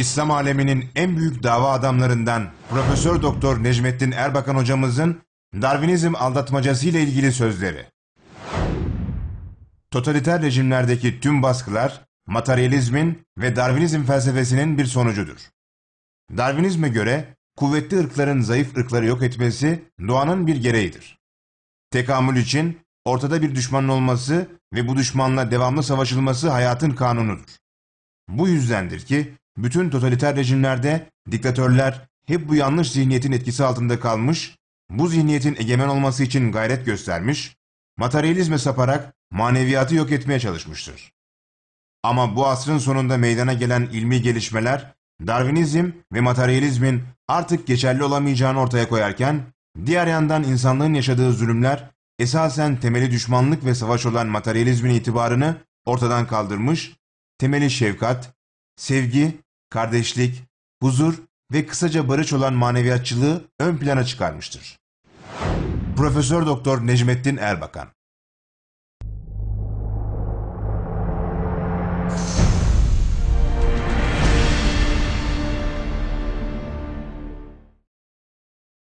İslam aleminin en büyük dava adamlarından Profesör Doktor Necmettin Erbakan hocamızın Darwinizm aldatmacası ile ilgili sözleri. Totaliter rejimlerdeki tüm baskılar materyalizmin ve Darwinizm felsefesinin bir sonucudur. Darwinizme göre kuvvetli ırkların zayıf ırkları yok etmesi doğanın bir gereğidir. Tekamül için ortada bir düşmanın olması ve bu düşmanla devamlı savaşılması hayatın kanunudur. Bu yüzdendir ki bütün totaliter rejimlerde diktatörler hep bu yanlış zihniyetin etkisi altında kalmış, bu zihniyetin egemen olması için gayret göstermiş, materyalizme saparak maneviyatı yok etmeye çalışmıştır. Ama bu asrın sonunda meydana gelen ilmi gelişmeler, Darwinizm ve materyalizmin artık geçerli olamayacağını ortaya koyarken, diğer yandan insanlığın yaşadığı zulümler, esasen temeli düşmanlık ve savaş olan materyalizmin itibarını ortadan kaldırmış, temeli şefkat, sevgi kardeşlik, huzur ve kısaca barış olan maneviyatçılığı ön plana çıkarmıştır. Profesör Doktor Necmettin Erbakan